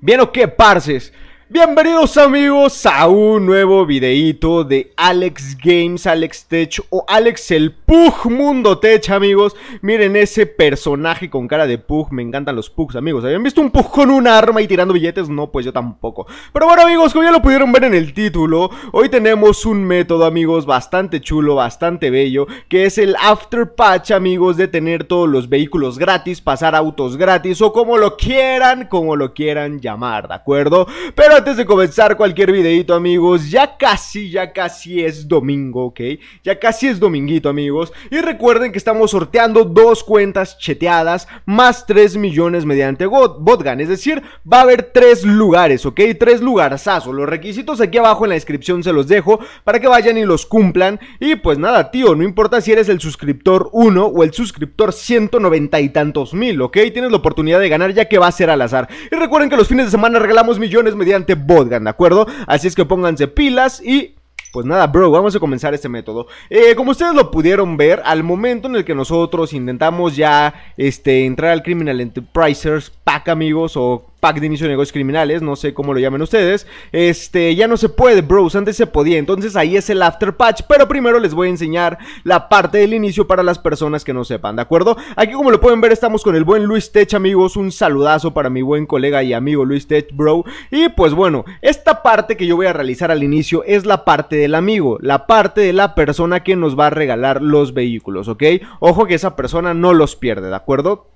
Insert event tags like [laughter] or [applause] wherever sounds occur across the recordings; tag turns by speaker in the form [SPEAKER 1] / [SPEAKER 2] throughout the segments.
[SPEAKER 1] ¿Vieron qué, parces. Bienvenidos amigos a un nuevo videíto de Alex Games, Alex Tech o Alex el Pug Mundo Tech amigos Miren ese personaje con cara de Pug, me encantan los Pugs amigos ¿Habían visto un Pug con un arma y tirando billetes? No, pues yo tampoco Pero bueno amigos, como ya lo pudieron ver en el título Hoy tenemos un método amigos bastante chulo, bastante bello Que es el After Patch amigos de tener todos los vehículos gratis, pasar autos gratis O como lo quieran, como lo quieran llamar, ¿de acuerdo? Pero antes de comenzar cualquier videito, amigos, ya casi, ya casi es domingo, ¿ok? Ya casi es dominguito, amigos. Y recuerden que estamos sorteando dos cuentas cheteadas más 3 millones mediante Botgan. Es decir, va a haber tres lugares, ¿ok? Tres lugarazos. Los requisitos aquí abajo en la descripción se los dejo para que vayan y los cumplan. Y pues nada, tío, no importa si eres el suscriptor 1 o el suscriptor 190 y tantos mil, ¿ok? Tienes la oportunidad de ganar ya que va a ser al azar. Y recuerden que los fines de semana regalamos millones mediante solamente ¿de acuerdo? Así es que pónganse pilas y pues nada, bro, vamos a comenzar este método. Eh, como ustedes lo pudieron ver, al momento en el que nosotros intentamos ya este, entrar al Criminal Enterprises Pack, amigos, o pack de inicio de negocios criminales, no sé cómo lo llamen ustedes. Este, ya no se puede, bros, antes se podía. Entonces ahí es el after patch, pero primero les voy a enseñar la parte del inicio para las personas que no sepan, ¿de acuerdo? Aquí como lo pueden ver estamos con el buen Luis Tech, amigos, un saludazo para mi buen colega y amigo Luis Tech, bro. Y pues bueno, esta parte que yo voy a realizar al inicio es la parte del amigo, la parte de la persona que nos va a regalar los vehículos, ¿ok? Ojo que esa persona no los pierde, ¿de acuerdo?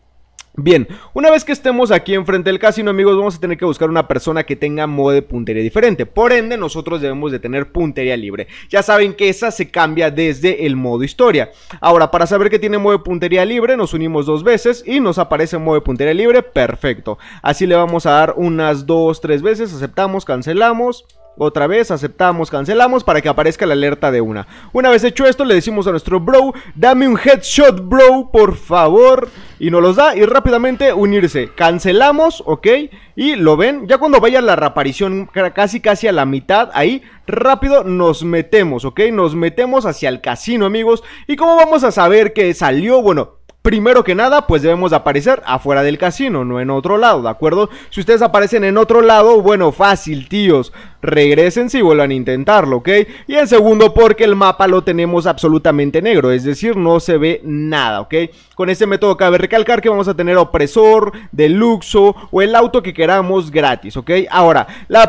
[SPEAKER 1] Bien, una vez que estemos aquí enfrente del casino, amigos, vamos a tener que buscar una persona que tenga modo de puntería diferente. Por ende, nosotros debemos de tener puntería libre. Ya saben que esa se cambia desde el modo historia. Ahora, para saber que tiene modo de puntería libre, nos unimos dos veces y nos aparece modo de puntería libre. Perfecto. Así le vamos a dar unas dos, tres veces. Aceptamos, cancelamos. Otra vez aceptamos, cancelamos para que aparezca la alerta de una. Una vez hecho esto, le decimos a nuestro bro, dame un headshot, bro, por favor. Y nos los da y rápidamente unirse. Cancelamos, ok. Y lo ven, ya cuando vaya la reaparición casi casi a la mitad, ahí rápido nos metemos, ok. Nos metemos hacia el casino, amigos. ¿Y cómo vamos a saber que salió? Bueno, Primero que nada, pues debemos aparecer afuera del casino, no en otro lado, ¿de acuerdo? Si ustedes aparecen en otro lado, bueno, fácil, tíos. Regresen si vuelvan a intentarlo, ¿ok? Y en segundo, porque el mapa lo tenemos absolutamente negro, es decir, no se ve nada, ¿ok? Con este método cabe recalcar que vamos a tener opresor, deluxo o el auto que queramos gratis, ¿ok? Ahora,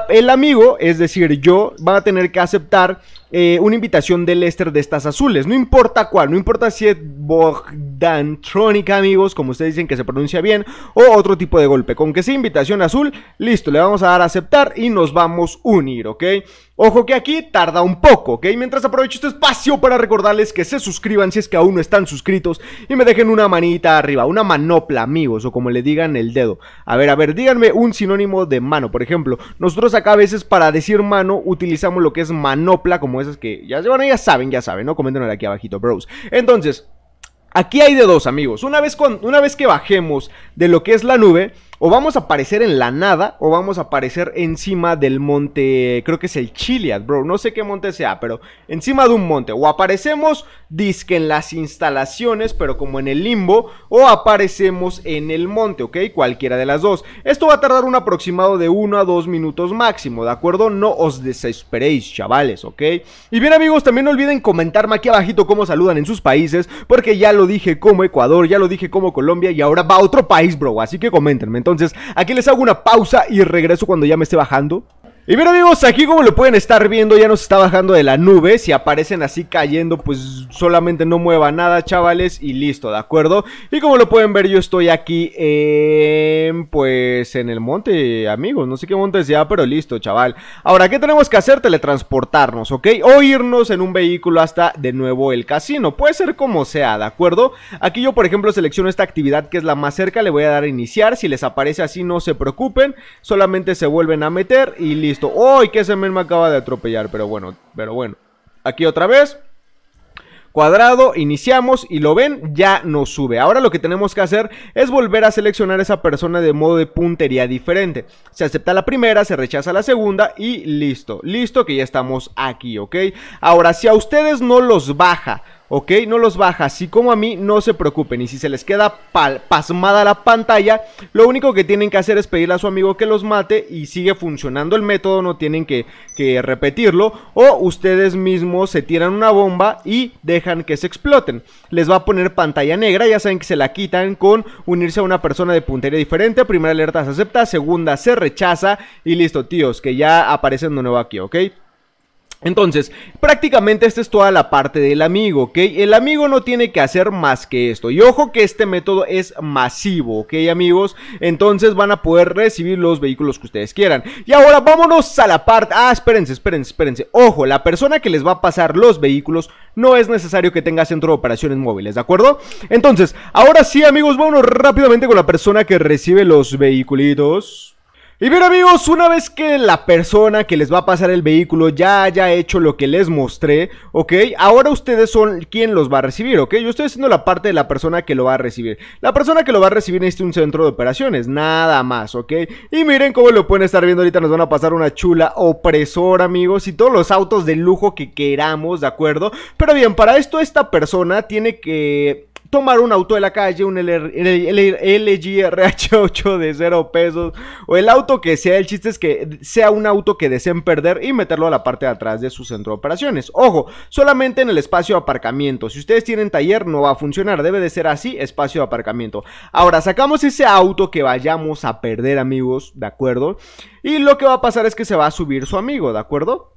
[SPEAKER 1] el amigo, es decir, yo, va a tener que aceptar eh, una invitación del Lester de estas azules. No importa cuál, no importa si es Bogdan amigos, como ustedes dicen que se pronuncia bien, o otro tipo de golpe. Con que sea invitación azul, listo, le vamos a dar a aceptar y nos vamos a unir, ¿ok? Ojo que aquí tarda un poco, ¿ok? Mientras aprovecho este espacio para recordarles que se suscriban si es que aún no están suscritos y me dejen una manita arriba, una manopla, amigos, o como le digan el dedo. A ver, a ver, díganme un sinónimo de mano. Por ejemplo, nosotros acá a veces para decir mano utilizamos lo que es manopla, como esas que ya, bueno, ya saben, ya saben, ¿no? Coméntenlo aquí abajito, bros. Entonces, Aquí hay de dos, amigos. Una vez, con, una vez que bajemos de lo que es la nube, o vamos a aparecer en la nada o vamos a aparecer encima del monte, creo que es el Chiliad, bro, no sé qué monte sea, pero encima de un monte. O aparecemos disque en las instalaciones, pero como en el limbo, o aparecemos en el monte, ¿ok? Cualquiera de las dos. Esto va a tardar un aproximado de 1 a 2 minutos máximo, ¿de acuerdo? No os desesperéis, chavales, ¿ok? Y bien amigos, también no olviden comentarme aquí abajito cómo saludan en sus países, porque ya lo dije como Ecuador, ya lo dije como Colombia y ahora va a otro país, bro, así que comentenme Entonces, entonces, aquí les hago una pausa y regreso cuando ya me esté bajando. Y bien amigos, aquí como lo pueden estar viendo ya nos está bajando de la nube, si aparecen así cayendo pues solamente no mueva nada chavales y listo, ¿de acuerdo? Y como lo pueden ver yo estoy aquí en pues en el monte amigos, no sé qué monte sea pero listo chaval Ahora, ¿qué tenemos que hacer? Teletransportarnos, ¿ok? O irnos en un vehículo hasta de nuevo el casino, puede ser como sea, ¿de acuerdo? Aquí yo por ejemplo selecciono esta actividad que es la más cerca, le voy a dar a iniciar, si les aparece así no se preocupen, solamente se vuelven a meter y listo listo. ¡Uy! que ese men me acaba de atropellar. Pero bueno, pero bueno. Aquí otra vez. Cuadrado, iniciamos y lo ven, ya nos sube. Ahora lo que tenemos que hacer es volver a seleccionar esa persona de modo de puntería diferente. Se acepta la primera, se rechaza la segunda y listo. Listo que ya estamos aquí, ¿ok? Ahora, si a ustedes no los baja ¿ok? No los baja, así como a mí, no se preocupen. Y si se les queda pasmada la pantalla, lo único que tienen que hacer es pedirle a su amigo que los mate y sigue funcionando el método, no tienen que, que repetirlo. O ustedes mismos se tiran una bomba y dejan que se exploten. Les va a poner pantalla negra, ya saben que se la quitan con unirse a una persona de puntería diferente. Primera alerta se acepta, segunda se rechaza y listo, tíos, que ya aparecen de nuevo aquí, ¿ok? Entonces, prácticamente esta es toda la parte del amigo, ¿ok? El amigo no tiene que hacer más que esto. Y ojo que este método es masivo, ¿ok, amigos? Entonces van a poder recibir los vehículos que ustedes quieran. Y ahora vámonos a la parte... Ah, espérense, espérense, espérense. Ojo, la persona que les va a pasar los vehículos no es necesario que tenga centro de operaciones móviles, ¿de acuerdo? Entonces, ahora sí, amigos, vámonos rápidamente con la persona que recibe los vehiculitos. Y bien amigos, una vez que la persona que les va a pasar el vehículo ya haya hecho lo que les mostré, ¿ok? Ahora ustedes son quien los va a recibir, ¿ok? Yo estoy haciendo la parte de la persona que lo va a recibir. La persona que lo va a recibir necesita un centro de operaciones, nada más, ¿ok? Y miren cómo lo pueden estar viendo ahorita, nos van a pasar una chula opresora, amigos, y todos los autos de lujo que queramos, ¿de acuerdo? Pero bien, para esto esta persona tiene que tomar un auto de la calle, un LGRH8 de 0 pesos, o el auto que sea, el chiste es que sea un auto que deseen perder y meterlo a la parte de atrás de su centro de operaciones. Ojo, solamente en el espacio de aparcamiento. Si ustedes tienen taller, no va a funcionar, debe de ser así, espacio de aparcamiento. Ahora, sacamos ese auto que vayamos a perder, amigos, ¿de acuerdo? Y lo que va a pasar es que se va a subir su amigo, ¿de acuerdo?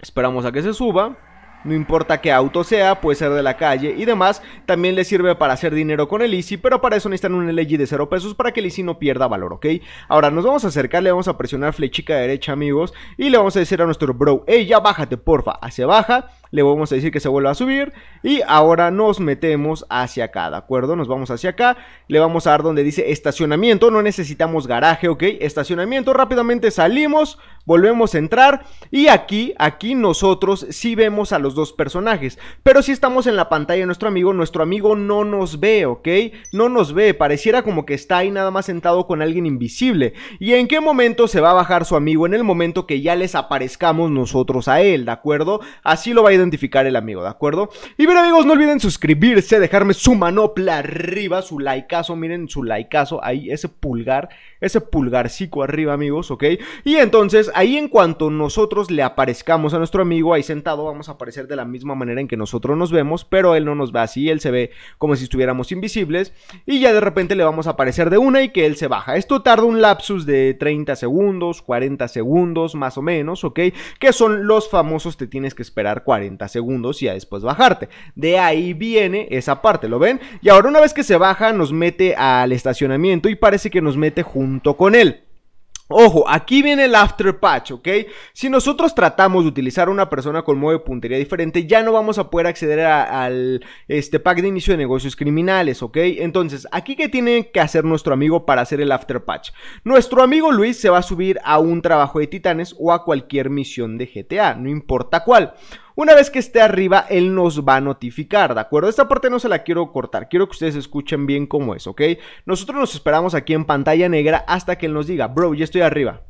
[SPEAKER 1] Esperamos a que se suba. No importa qué auto sea, puede ser de la calle y demás, también le sirve para hacer dinero con el Easy, pero para eso necesitan un LG de 0 pesos para que el Easy no pierda valor, ¿ok? Ahora nos vamos a acercar, le vamos a presionar flechica derecha, amigos, y le vamos a decir a nuestro bro, Ey, ya bájate, porfa, hacia baja le vamos a decir que se vuelva a subir y ahora nos metemos hacia acá, ¿de acuerdo? Nos vamos hacia acá, le vamos a dar donde dice estacionamiento, no necesitamos garaje, ¿ok? Estacionamiento, rápidamente salimos, volvemos a entrar y aquí, aquí nosotros sí vemos a los dos personajes, pero si estamos en la pantalla de nuestro amigo, nuestro amigo no nos ve, ¿ok? No nos ve, pareciera como que está ahí nada más sentado con alguien invisible. ¿Y en qué momento se va a bajar su amigo? En el momento que ya les aparezcamos nosotros a él, ¿de acuerdo? Así lo va a identificar el amigo, ¿de acuerdo? Y bien amigos, no olviden suscribirse, dejarme su manopla arriba, su likeazo, miren su likeazo, ahí ese pulgar, ese pulgarcico arriba amigos, ¿ok? Y entonces ahí en cuanto nosotros le aparezcamos a nuestro amigo ahí sentado, vamos a aparecer de la misma manera en que nosotros nos vemos, pero él no nos ve así, él se ve como si estuviéramos invisibles y ya de repente le vamos a aparecer de una y que él se baja. Esto tarda un lapsus de 30 segundos, 40 segundos más o menos, ¿ok? Que son los famosos te tienes que esperar 40 segundos y a después bajarte. De ahí viene esa parte, ¿lo ven? Y ahora una vez que se baja nos mete al estacionamiento y parece que nos mete junto con él. Ojo, aquí viene el after patch, ¿ok? Si nosotros tratamos de utilizar a una persona con modo de puntería diferente, ya no vamos a poder acceder al este pack de inicio de negocios criminales, ¿ok? Entonces, aquí qué tiene que hacer nuestro amigo para hacer el after patch. Nuestro amigo Luis se va a subir a un trabajo de titanes o a cualquier misión de GTA, no importa cuál. Una vez que esté arriba, él nos va a notificar, ¿de acuerdo? Esta parte no se la quiero cortar, quiero que ustedes escuchen bien cómo es, ¿ok? Nosotros nos esperamos aquí en pantalla negra hasta que él nos diga, bro, ya estoy arriba.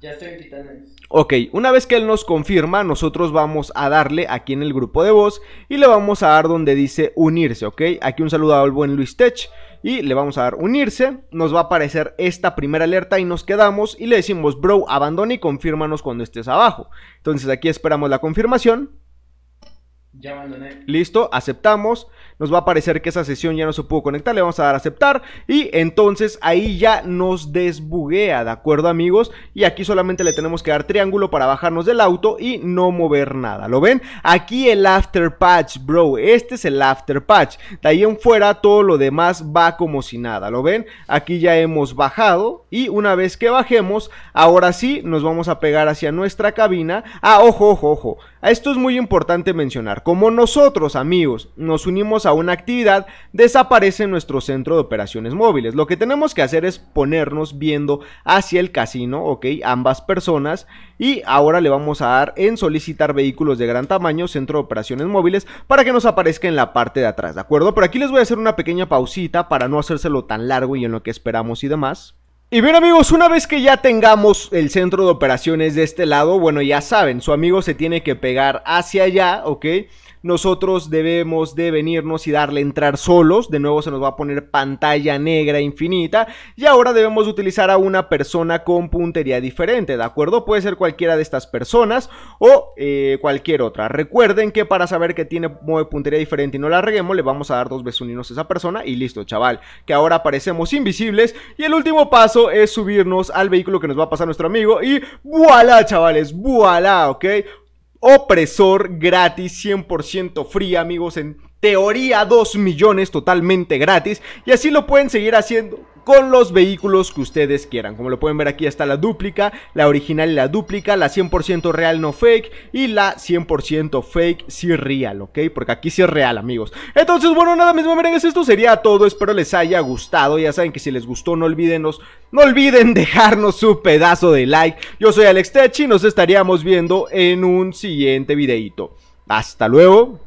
[SPEAKER 1] Ya estoy en Ok, una vez que él nos confirma, nosotros vamos a darle aquí en el grupo de voz y le vamos a dar donde dice unirse, ¿ok? Aquí un saludo al buen Luis Tech y le vamos a dar unirse, nos va a aparecer esta primera alerta y nos quedamos y le decimos bro abandone y confírmanos cuando estés abajo. Entonces aquí esperamos la confirmación Listo, aceptamos. Nos va a parecer que esa sesión ya no se pudo conectar. Le vamos a dar a aceptar. Y entonces ahí ya nos desbuguea, ¿de acuerdo, amigos? Y aquí solamente le tenemos que dar triángulo para bajarnos del auto y no mover nada. ¿Lo ven? Aquí el after patch, bro. Este es el after patch. De ahí en fuera todo lo demás va como si nada. ¿Lo ven? Aquí ya hemos bajado. Y una vez que bajemos, ahora sí nos vamos a pegar hacia nuestra cabina. Ah, ojo, ojo, ojo. Esto es muy importante mencionar. Como nosotros, amigos, nos unimos a una actividad, desaparece nuestro centro de operaciones móviles. Lo que tenemos que hacer es ponernos viendo hacia el casino, ok, ambas personas. Y ahora le vamos a dar en solicitar vehículos de gran tamaño, centro de operaciones móviles, para que nos aparezca en la parte de atrás, ¿de acuerdo? Pero aquí les voy a hacer una pequeña pausita para no hacérselo tan largo y en lo que esperamos y demás. Y bien amigos, una vez que ya tengamos el centro de operaciones de este lado, bueno ya saben, su amigo se tiene que pegar hacia allá, ¿ok? nosotros debemos de venirnos y darle entrar solos, de nuevo se nos va a poner pantalla negra infinita y ahora debemos utilizar a una persona con puntería diferente, ¿de acuerdo? Puede ser cualquiera de estas personas o eh, cualquier otra. Recuerden que para saber que tiene puntería diferente y no la reguemos, le vamos a dar dos veces unirnos a esa persona y listo, chaval, que ahora aparecemos invisibles y el último paso es subirnos al vehículo que nos va a pasar nuestro amigo y voilà, chavales, voilà, ¿ok? opresor gratis 100% free amigos en Teoría 2 millones totalmente gratis y así lo pueden seguir haciendo con los vehículos que ustedes quieran. Como lo pueden ver aquí está la dúplica, la original y la dúplica, la 100% real no fake y la 100% fake si real, ¿ok? Porque aquí sí es real, amigos. Entonces, bueno, nada mis amigas. esto sería todo. Espero les haya gustado. Ya saben que si les gustó, no olvídenos, no olviden [laughs] dejarnos su pedazo de like. Yo soy Alex Tech y nos estaríamos viendo en un siguiente videito. Hasta luego.